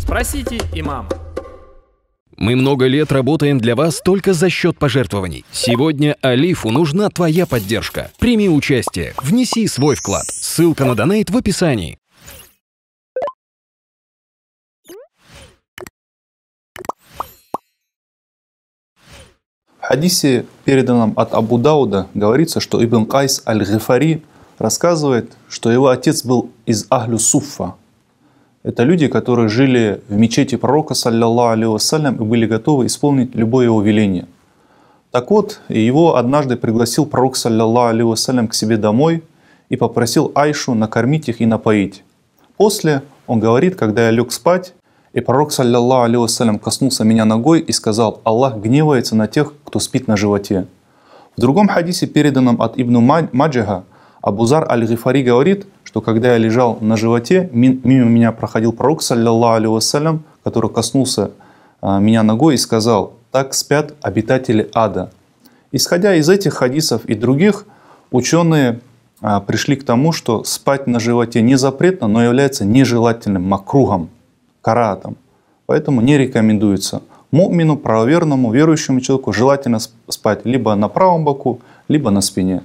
Спросите имам. Мы много лет работаем для вас только за счет пожертвований. Сегодня Алифу нужна твоя поддержка. Прими участие, внеси свой вклад. Ссылка на донейт в описании. В хадисе, переданном от Абу Дауда, говорится, что Ибн Кайс аль-Гифари рассказывает, что его отец был из Ахлю Суффа. Это люди, которые жили в мечети пророка, саллиллаху алейхи вассалям, и были готовы исполнить любое его веление. Так вот, его однажды пригласил пророк, саллиллаху алейхи вассалям, к себе домой и попросил Айшу накормить их и напоить. После он говорит, когда я лег спать, и пророк, саллиллаху алейхи вассалям, коснулся меня ногой и сказал, Аллах гневается на тех, кто спит на животе. В другом хадисе, переданном от ибну Маджиха, Абузар Аль-Гифари говорит, что когда я лежал на животе, мимо меня проходил пророк, саллиллаху алейhi вассалям, который коснулся а, меня ногой и сказал, так спят обитатели ада. Исходя из этих хадисов и других, ученые а, пришли к тому, что спать на животе не запретно, но является нежелательным макругом, каратом. Поэтому не рекомендуется. Мумину, правоверному, верующему человеку желательно спать либо на правом боку, либо на спине.